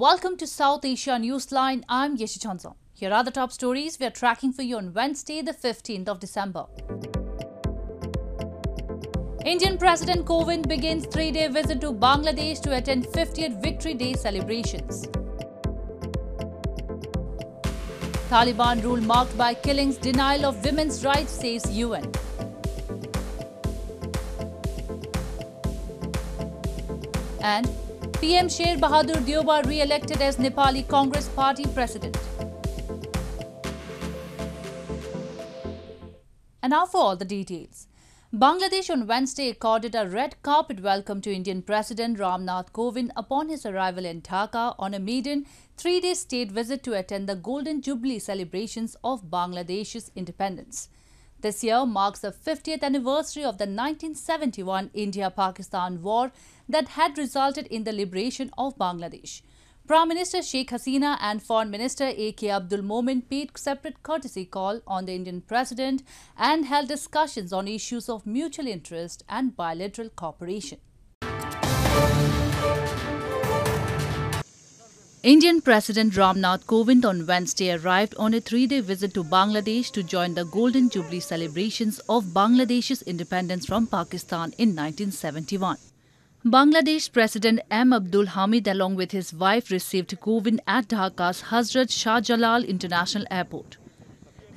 Welcome to South Asia Newsline. I'm Yeshi Chanson. Here are the top stories we are tracking for you on Wednesday, the 15th of December. Indian President Kovind begins three-day visit to Bangladesh to attend 50th Victory Day celebrations. Taliban rule marked by killings, denial of women's rights says UN. And PM Sher Bahadur Dioba re-elected as Nepali Congress Party President. And now for all the details. Bangladesh on Wednesday accorded a red carpet welcome to Indian President Ramnath Kovind upon his arrival in Dhaka on a maiden three-day state visit to attend the Golden Jubilee celebrations of Bangladesh's independence. This year marks the 50th anniversary of the 1971 India-Pakistan war that had resulted in the liberation of Bangladesh. Prime Minister Sheikh Hasina and Foreign Minister A.K. Abdul Momen paid separate courtesy call on the Indian President and held discussions on issues of mutual interest and bilateral cooperation. Indian President Ramnath Kovind on Wednesday arrived on a three-day visit to Bangladesh to join the Golden Jubilee celebrations of Bangladesh's independence from Pakistan in 1971. Bangladesh President M. Abdul Hamid along with his wife received Kovind at Dhaka's Hazrat Shah Jalal International Airport.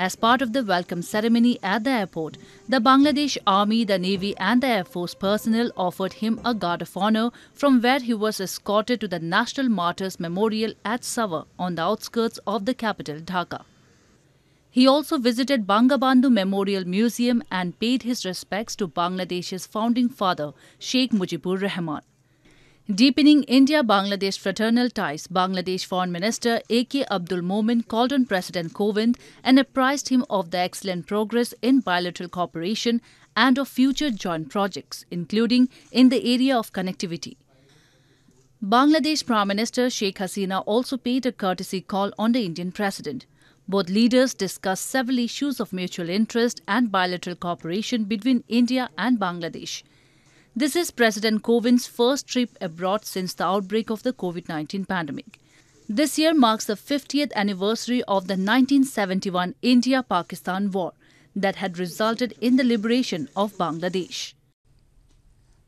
As part of the welcome ceremony at the airport, the Bangladesh Army, the Navy, and the Air Force personnel offered him a guard of honor from where he was escorted to the National Martyrs Memorial at Savar on the outskirts of the capital, Dhaka. He also visited Bangabandhu Memorial Museum and paid his respects to Bangladesh's founding father, Sheikh Mujibur Rahman. Deepening India Bangladesh fraternal ties, Bangladesh Foreign Minister A.K. Abdul Momin called on President Kovind and apprised him of the excellent progress in bilateral cooperation and of future joint projects, including in the area of connectivity. Bangladesh Prime Minister Sheikh Hasina also paid a courtesy call on the Indian President. Both leaders discussed several issues of mutual interest and bilateral cooperation between India and Bangladesh. This is President Kovind's first trip abroad since the outbreak of the COVID 19 pandemic. This year marks the 50th anniversary of the 1971 India Pakistan War that had resulted in the liberation of Bangladesh.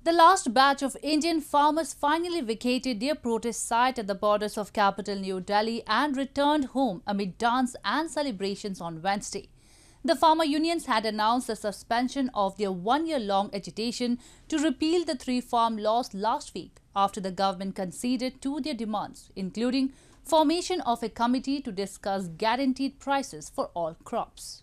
The last batch of Indian farmers finally vacated their protest site at the borders of capital New Delhi and returned home amid dance and celebrations on Wednesday the farmer unions had announced the suspension of their one-year-long agitation to repeal the three farm laws last week after the government conceded to their demands, including formation of a committee to discuss guaranteed prices for all crops.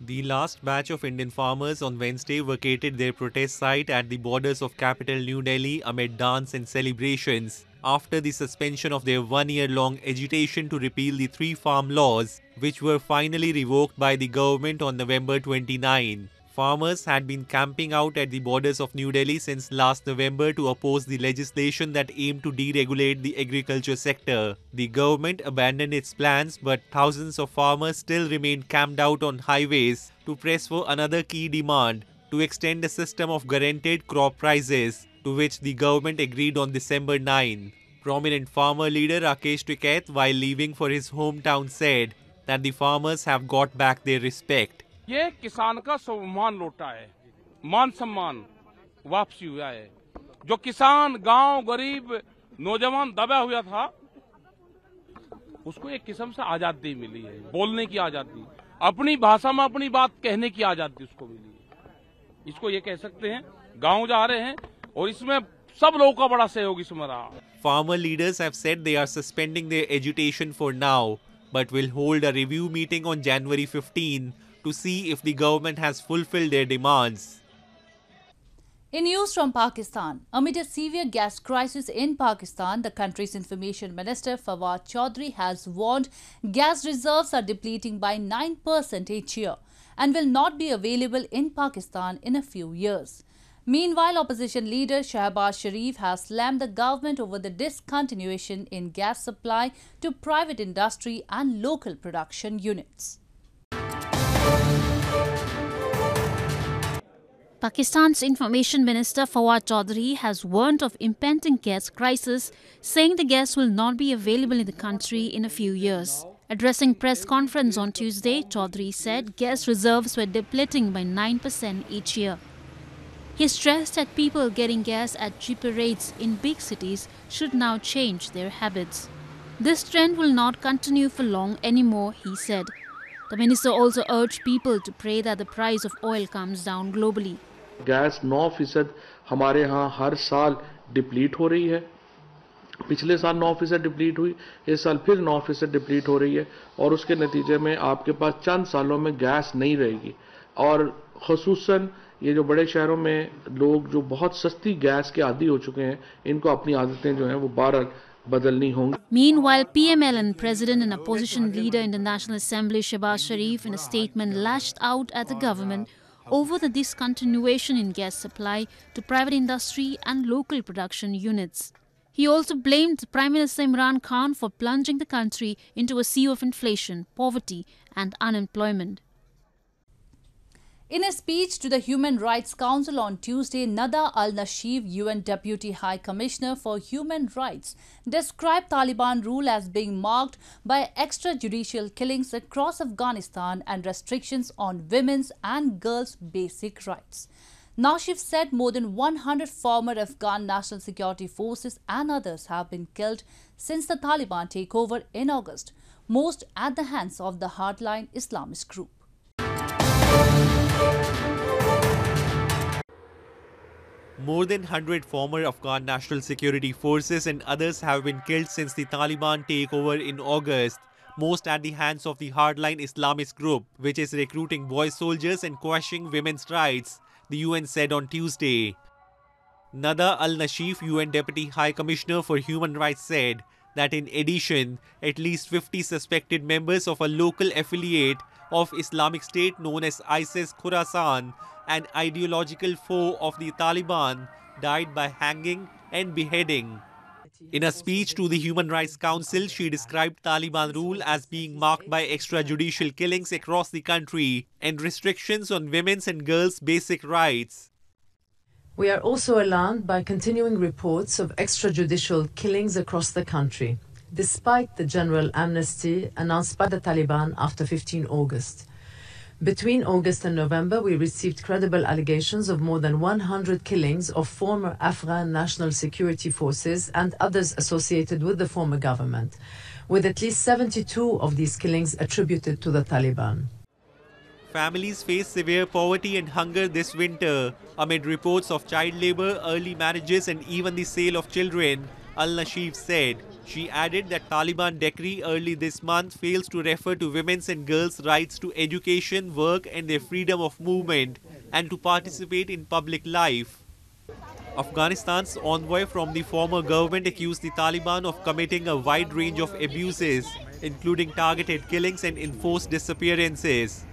The last batch of Indian farmers on Wednesday vacated their protest site at the borders of capital New Delhi amid dance and celebrations after the suspension of their one year long agitation to repeal the three farm laws, which were finally revoked by the government on November 29. Farmers had been camping out at the borders of New Delhi since last November to oppose the legislation that aimed to deregulate the agriculture sector. The government abandoned its plans, but thousands of farmers still remained camped out on highways to press for another key demand to extend the system of guaranteed crop prices to which the government agreed on December 9. Prominent farmer leader Rakesh Tiket, while leaving for his hometown, said that the farmers have got back their respect. ये किसान का सम्मान लौटा है मान सम्मान वापसी हुआ है जो किसान गांव गरीब नौजवान दबा हुआ था उसको एक किस्म से आजादी मिली है बोलने की आजादी अपनी भाषा में अपनी बात कहने की आजादी उसको मिली है इसको ये कह सकते हैं गांव जा रहे हैं और इसमें सब लोगों का बड़ा सहयोग इसमें रहा Farmer leaders have said they are suspending their agitation for now, but will hold a review meeting on January 15 to see if the government has fulfilled their demands. In news from Pakistan, amid a severe gas crisis in Pakistan, the country's information minister Fawad Chaudhry has warned gas reserves are depleting by 9% each year and will not be available in Pakistan in a few years. Meanwhile, opposition leader Shahbaz Sharif has slammed the government over the discontinuation in gas supply to private industry and local production units. Pakistan's Information Minister Fawad Chaudhry has warned of impending gas crisis, saying the gas will not be available in the country in a few years. Addressing press conference on Tuesday, Chaudhry said gas reserves were depleting by 9% each year. He stressed that people getting gas at cheaper rates in big cities should now change their habits. This trend will not continue for long anymore, he said. The minister also urged people to pray that the price of oil comes down globally. Gas, 9 फीसद हमारे यहाँ हर साल deplete हो रही है पिछले साल 9 फीसद डिप्लीट हुई इस साल फिर 9 फीसद डिप्लीट हो रही है और उसके नतीजे में आपके पास चंद सालों में गैस नहीं रहेगी और खसूस ये जो बड़े शहरों में लोग जो बहुत सस्ती गैस के आदि हो चुके हैं इनको अपनी आदतें जो हैं वो बार बदलनी होंगी meanwhile P M L N president and opposition leader in the national assembly Shahbaz Sharif in statement lashed out at the government over the discontinuation in gas supply to private industry and local production units He also blamed Prime Minister Imran Khan for plunging the country into a sea of inflation, poverty, and unemployment. In a speech to the Human Rights Council on Tuesday, Nada al-Nashif, UN Deputy High Commissioner for Human Rights, described Taliban rule as being marked by extrajudicial killings across Afghanistan and restrictions on women's and girls' basic rights. Nashif said more than 100 former Afghan National Security Forces and others have been killed since the Taliban takeover in August, most at the hands of the hardline Islamist group. More than 100 former Afghan National Security Forces and others have been killed since the Taliban takeover in August, most at the hands of the hardline Islamist group, which is recruiting boy soldiers and quashing women's rights, the UN said on Tuesday. Nada al-Nashif, UN Deputy High Commissioner for Human Rights said that in addition, at least 50 suspected members of a local affiliate of Islamic State known as ISIS Khorasan, an ideological foe of the Taliban, died by hanging and beheading. In a speech to the Human Rights Council, she described Taliban rule as being marked by extrajudicial killings across the country and restrictions on women's and girls' basic rights. We are also alarmed by continuing reports of extrajudicial killings across the country despite the general amnesty announced by the Taliban after 15 August. Between August and November, we received credible allegations of more than 100 killings of former Afghan National Security Forces and others associated with the former government, with at least 72 of these killings attributed to the Taliban. Families face severe poverty and hunger this winter amid reports of child labor, early marriages, and even the sale of children, Al Nashif said. She added that Taliban decree early this month fails to refer to women's and girls' rights to education, work and their freedom of movement and to participate in public life. Afghanistan's envoy from the former government accused the Taliban of committing a wide range of abuses, including targeted killings and enforced disappearances.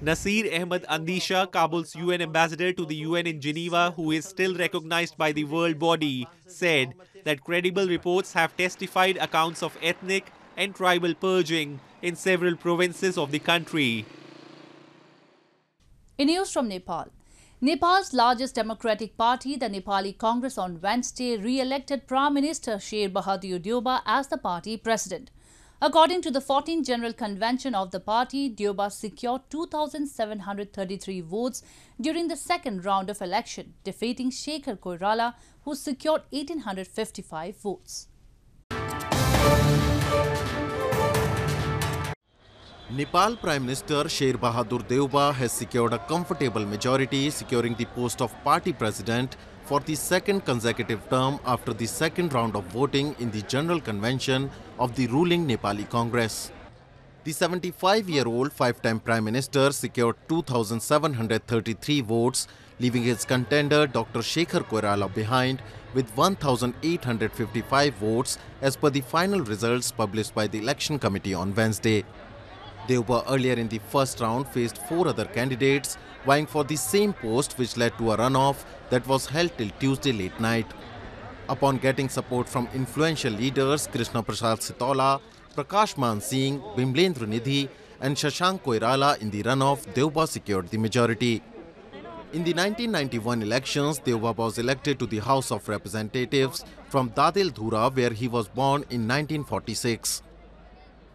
Nasir Ahmed Andisha, Kabul's UN ambassador to the UN in Geneva, who is still recognized by the world body, said that credible reports have testified accounts of ethnic and tribal purging in several provinces of the country. In news from Nepal, Nepal's largest democratic party, the Nepali Congress, on Wednesday re-elected Prime Minister Sher Bahadur Dioba as the party president. According to the 14th General Convention of the party, Dioba secured 2,733 votes during the second round of election, defeating Shekhar Koirala, who secured 1,855 votes. Nepal Prime Minister Sher Bahadur Deuba has secured a comfortable majority, securing the post of party president for the second consecutive term after the second round of voting in the General Convention of the ruling Nepali Congress. The 75-year-old five-time Prime Minister secured 2,733 votes, leaving his contender Dr. Shekhar Koirala behind with 1,855 votes as per the final results published by the Election Committee on Wednesday. They were earlier in the first round faced four other candidates vying for the same post which led to a runoff that was held till Tuesday late night. Upon getting support from influential leaders Krishna Prasad Sitola, Prakash Man Singh, Bimlendra Nidhi and Shashank Koirala in the runoff, Deva secured the majority. In the 1991 elections, Deva was elected to the House of Representatives from Dadil Dhura where he was born in 1946.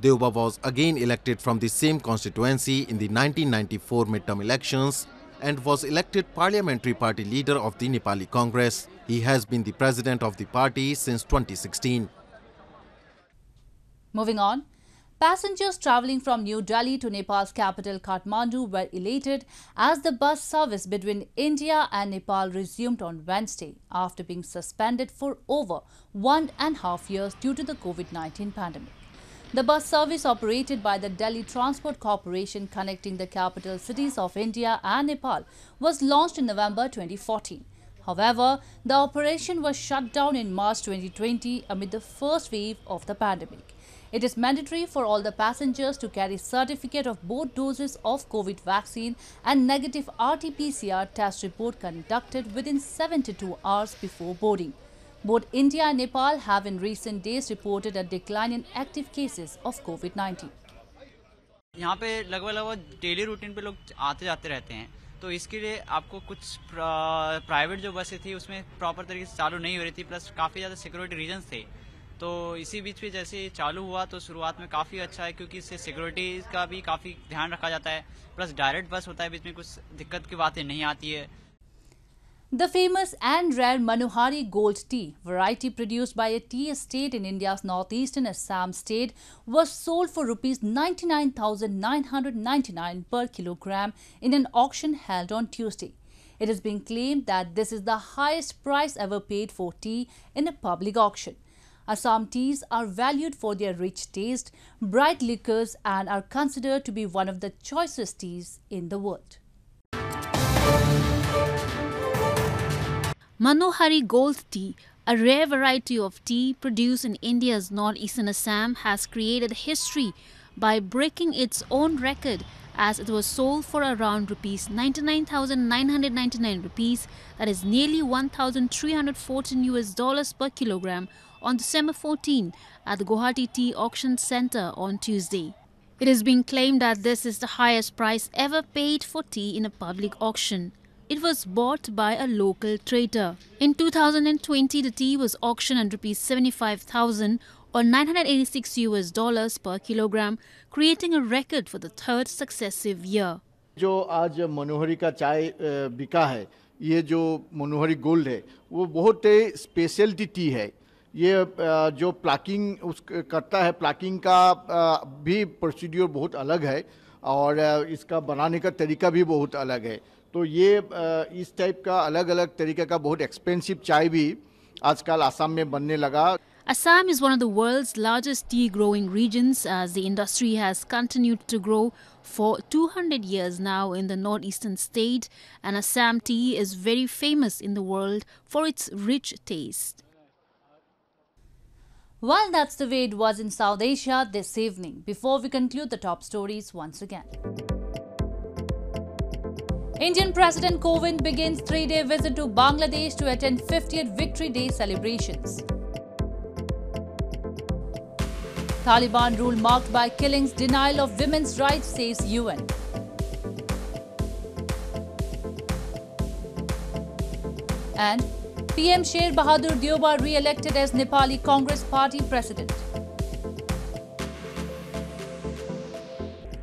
Deuba was again elected from the same constituency in the 1994 midterm elections and was elected parliamentary party leader of the Nepali Congress. He has been the president of the party since 2016. Moving on, Passengers travelling from New Delhi to Nepal's capital Kathmandu were elated as the bus service between India and Nepal resumed on Wednesday after being suspended for over one and a half years due to the COVID-19 pandemic. The bus service operated by the Delhi Transport Corporation connecting the capital cities of India and Nepal was launched in November 2014. However, the operation was shut down in March 2020 amid the first wave of the pandemic. It is mandatory for all the passengers to carry certificate of both doses of COVID vaccine and negative RT-PCR test report conducted within 72 hours before boarding. Both India and Nepal have in recent days reported a decline in active cases of COVID-19. यहाँ पे लगभग लगभग daily routine पे लोग आते जाते रहते हैं तो इसके लिए आपको कुछ प्राइवेट जो बसें थी उसमें प्रॉपर तरीके से चालू नहीं हो रही थी प्लस काफ़ी ज़्यादा सिक्योरिटी रीजन थे तो इसी बीच में जैसे चालू हुआ तो शुरुआत में काफ़ी अच्छा है क्योंकि इससे सिक्योरिटी का भी काफ़ी ध्यान रखा जाता है प्लस डायरेक्ट बस होता है बीच में कुछ दिक्कत की बातें नहीं आती है The famous and rare Manuhari Gold Tea, variety produced by a tea estate in India's northeastern Assam state, was sold for Rs 99,999 per kilogram in an auction held on Tuesday. It has been claimed that this is the highest price ever paid for tea in a public auction. Assam teas are valued for their rich taste, bright liquors and are considered to be one of the choicest teas in the world. Manohari Gold Tea, a rare variety of tea produced in India's northeastern Assam, has created history by breaking its own record as it was sold for around rupees 99,999 rupees that is nearly 1,314 US dollars per kilogram on December 14 at the Guwahati Tea Auction Center on Tuesday. It is being claimed that this is the highest price ever paid for tea in a public auction. It was bought by a local trader. In 2020, the tea was auctioned at rupees 75,000 or 986 US dollars per kilogram, creating a record for the third successive year. जो आज मनोहरी का चाय बिका है ये जो मनोहरी gold है वो बहुत ही स्पेशलिटी टी है ये जो प्लाकिंग उस करता है प्लाकिंग का भी प्रोसीड्योर बहुत अलग है और इसका बनाने का तरीका भी बहुत अलग है तो ये इस टाइप का अलग अलग तरीके का बहुत एक्सपेंसिव चाय भी आजकल आसाम में बनने लगा Assam is one of the world's largest tea growing regions as the industry has continued to grow for 200 years now in the northeastern state and Assam tea is very famous in the world for its rich taste. Well, that's the way it was in South Asia this evening. Before we conclude the top stories once again. Indian President Kovind begins three-day visit to Bangladesh to attend 50th Victory Day celebrations. Taliban rule marked by killings, denial of women's rights, says UN. And PM Sher Bahadur Dioba re-elected as Nepali Congress Party president.